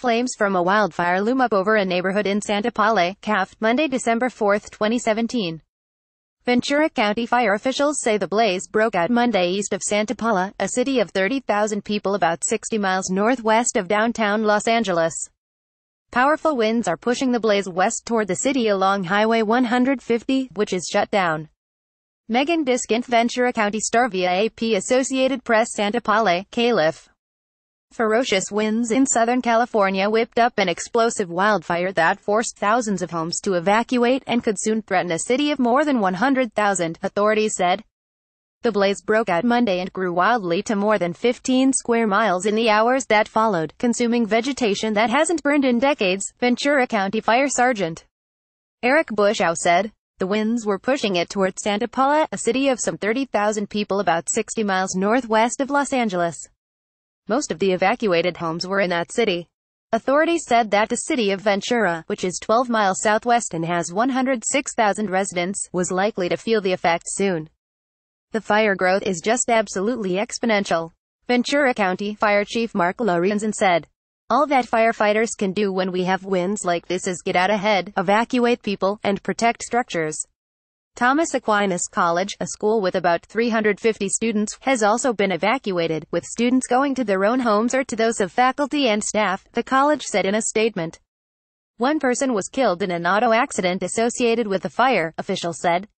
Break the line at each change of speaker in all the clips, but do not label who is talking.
Flames from a wildfire loom up over a neighborhood in Santa Paula, CAF, Monday, December 4, 2017. Ventura County fire officials say the blaze broke out Monday east of Santa Paula, a city of 30,000 people about 60 miles northwest of downtown Los Angeles. Powerful winds are pushing the blaze west toward the city along Highway 150, which is shut down. Megan Diskint Ventura County Star via AP Associated Press Santa Paula, Calif. Ferocious winds in Southern California whipped up an explosive wildfire that forced thousands of homes to evacuate and could soon threaten a city of more than 100,000, authorities said. The blaze broke out Monday and grew wildly to more than 15 square miles in the hours that followed, consuming vegetation that hasn't burned in decades, Ventura County Fire Sergeant Eric Bushow said. The winds were pushing it toward Santa Paula, a city of some 30,000 people about 60 miles northwest of Los Angeles. Most of the evacuated homes were in that city. Authorities said that the city of Ventura, which is 12 miles southwest and has 106,000 residents, was likely to feel the effect soon. The fire growth is just absolutely exponential. Ventura County Fire Chief Mark Lorenzen said, All that firefighters can do when we have winds like this is get out ahead, evacuate people, and protect structures. Thomas Aquinas College, a school with about 350 students, has also been evacuated, with students going to their own homes or to those of faculty and staff, the college said in a statement. One person was killed in an auto accident associated with the fire, officials said.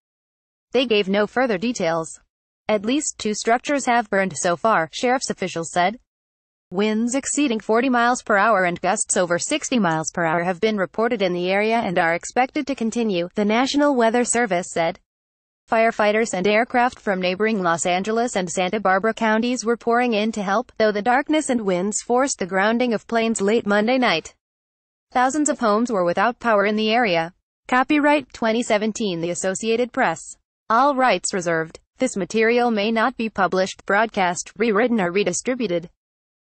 They gave no further details. At least two structures have burned so far, sheriff's officials said. Winds exceeding 40 miles per hour and gusts over 60 miles per hour have been reported in the area and are expected to continue, the National Weather Service said. Firefighters and aircraft from neighboring Los Angeles and Santa Barbara counties were pouring in to help, though the darkness and winds forced the grounding of planes late Monday night. Thousands of homes were without power in the area. Copyright 2017 The Associated Press. All rights reserved. This material may not be published, broadcast, rewritten or redistributed.